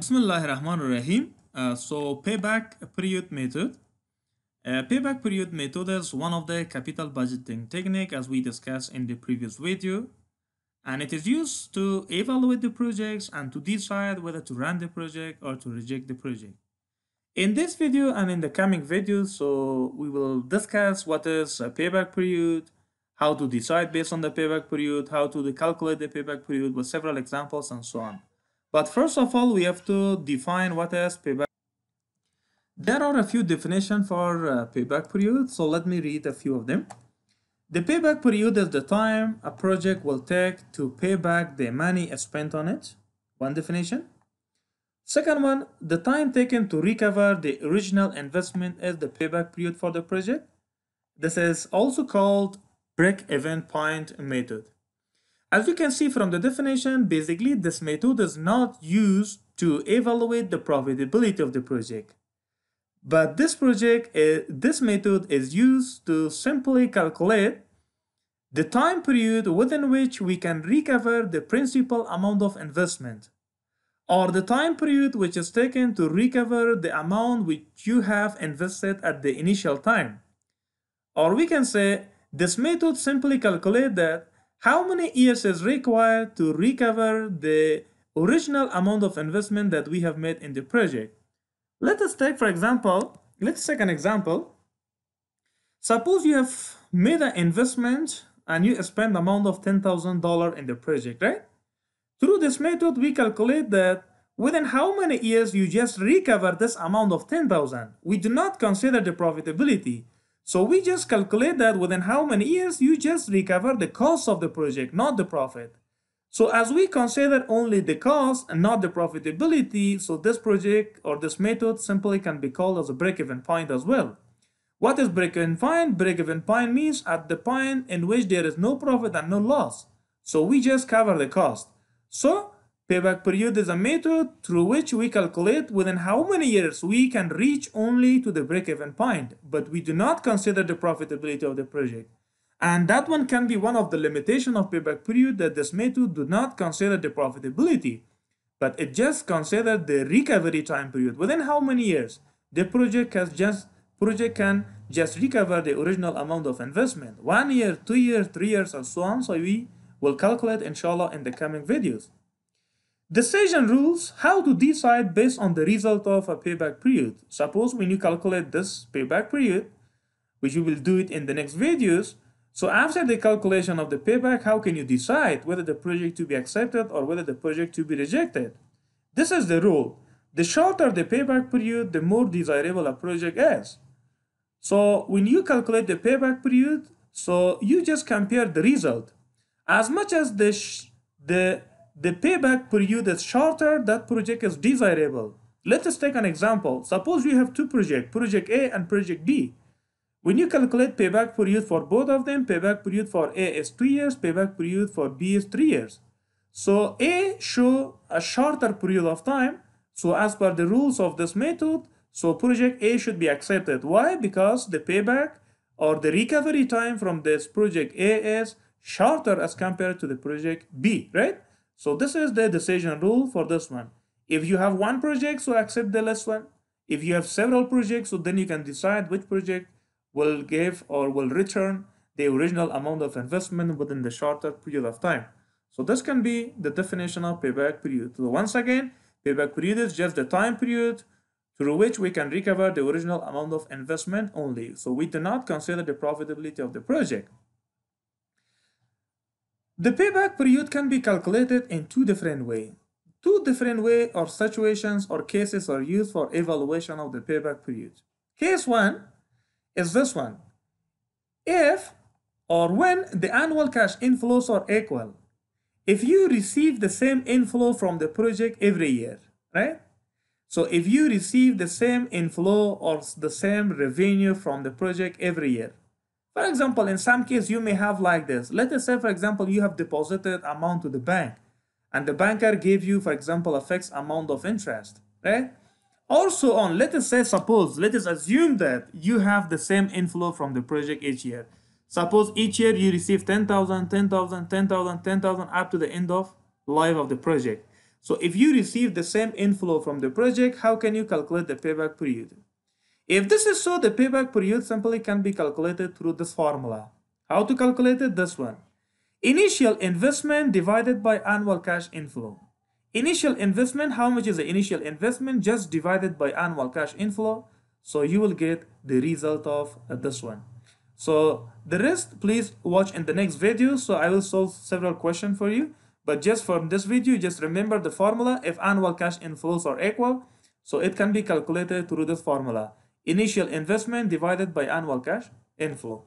Bismillahirrahmanirrahim. Uh, so payback period method. Uh, payback period method is one of the capital budgeting technique as we discussed in the previous video. And it is used to evaluate the projects and to decide whether to run the project or to reject the project. In this video and in the coming videos, so we will discuss what is a payback period, how to decide based on the payback period, how to calculate the payback period with several examples and so on. But first of all, we have to define what is payback. There are a few definitions for uh, payback period, so let me read a few of them. The payback period is the time a project will take to pay back the money spent on it. One definition. Second one, the time taken to recover the original investment is the payback period for the project. This is also called break-even point method. As you can see from the definition, basically this method is not used to evaluate the profitability of the project. But this project, eh, this method is used to simply calculate the time period within which we can recover the principal amount of investment or the time period which is taken to recover the amount which you have invested at the initial time. Or we can say this method simply calculates that how many years is required to recover the original amount of investment that we have made in the project. Let us take, for example, let's take an example. Suppose you have made an investment and you spend amount of $10,000 in the project, right? Through this method, we calculate that within how many years you just recover this amount of 10,000. We do not consider the profitability. So we just calculate that within how many years you just recover the cost of the project, not the profit. So as we consider only the cost and not the profitability, so this project or this method simply can be called as a break-even point as well. What is break-even point? Break-even point means at the point in which there is no profit and no loss. So we just cover the cost. So Payback period is a method through which we calculate within how many years we can reach only to the break-even point, but we do not consider the profitability of the project. And that one can be one of the limitation of payback period that this method do not consider the profitability, but it just consider the recovery time period. Within how many years the project has just project can just recover the original amount of investment. One year, two years, three years, and so on. So we will calculate inshallah in the coming videos. Decision rules how to decide based on the result of a payback period. Suppose when you calculate this payback period, which we will do it in the next videos, so after the calculation of the payback, how can you decide whether the project to be accepted or whether the project to be rejected? This is the rule. The shorter the payback period, the more desirable a project is. So when you calculate the payback period, so you just compare the result. As much as the, the the payback period that's shorter, that project is desirable. Let us take an example. Suppose you have two projects, project A and project B. When you calculate payback period for both of them, payback period for A is 2 years, payback period for B is 3 years. So A show a shorter period of time. So as per the rules of this method, so project A should be accepted. Why? Because the payback or the recovery time from this project A is shorter as compared to the project B, right? So this is the decision rule for this one. If you have one project, so accept the less one. If you have several projects, so then you can decide which project will give or will return the original amount of investment within the shorter period of time. So this can be the definition of payback period. So once again, payback period is just the time period through which we can recover the original amount of investment only. So we do not consider the profitability of the project. The payback period can be calculated in two different ways. Two different ways or situations or cases are used for evaluation of the payback period. Case one is this one. If or when the annual cash inflows are equal, if you receive the same inflow from the project every year, right? So if you receive the same inflow or the same revenue from the project every year, for example, in some case, you may have like this. Let us say, for example, you have deposited amount to the bank and the banker gave you, for example, a fixed amount of interest, right? Also on, let us say, suppose, let us assume that you have the same inflow from the project each year. Suppose each year you receive 10,000, 10,000, 10,000, 10,000 up to the end of life of the project. So if you receive the same inflow from the project, how can you calculate the payback period? If this is so, the payback period simply can be calculated through this formula. How to calculate it? This one. Initial investment divided by annual cash inflow. Initial investment, how much is the initial investment? Just divided by annual cash inflow. So you will get the result of uh, this one. So the rest, please watch in the next video. So I will solve several questions for you. But just from this video, just remember the formula if annual cash inflows are equal. So it can be calculated through this formula initial investment divided by annual cash inflow.